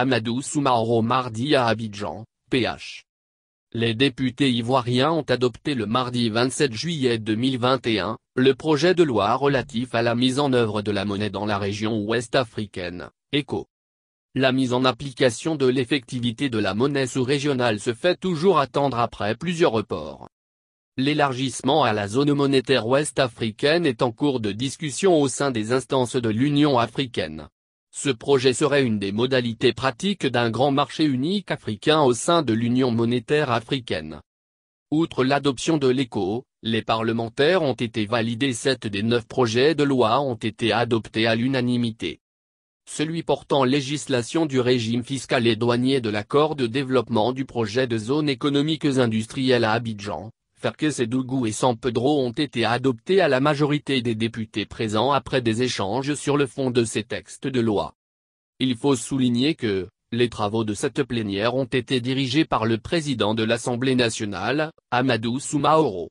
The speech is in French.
Amadou Soumaoro mardi à Abidjan, PH. Les députés ivoiriens ont adopté le mardi 27 juillet 2021, le projet de loi relatif à la mise en œuvre de la monnaie dans la région ouest africaine, ECO. La mise en application de l'effectivité de la monnaie sous-régionale se fait toujours attendre après plusieurs reports. L'élargissement à la zone monétaire ouest africaine est en cours de discussion au sein des instances de l'Union africaine. Ce projet serait une des modalités pratiques d'un grand marché unique africain au sein de l'Union monétaire africaine. Outre l'adoption de l'écho, les parlementaires ont été validés sept des neuf projets de loi ont été adoptés à l'unanimité. Celui portant législation du régime fiscal et douanier de l'accord de développement du projet de zone économique industrielle à Abidjan, ces deux Dougou et Sampedro ont été adoptés à la majorité des députés présents après des échanges sur le fond de ces textes de loi. Il faut souligner que, les travaux de cette plénière ont été dirigés par le président de l'Assemblée nationale, Amadou Soumaoro.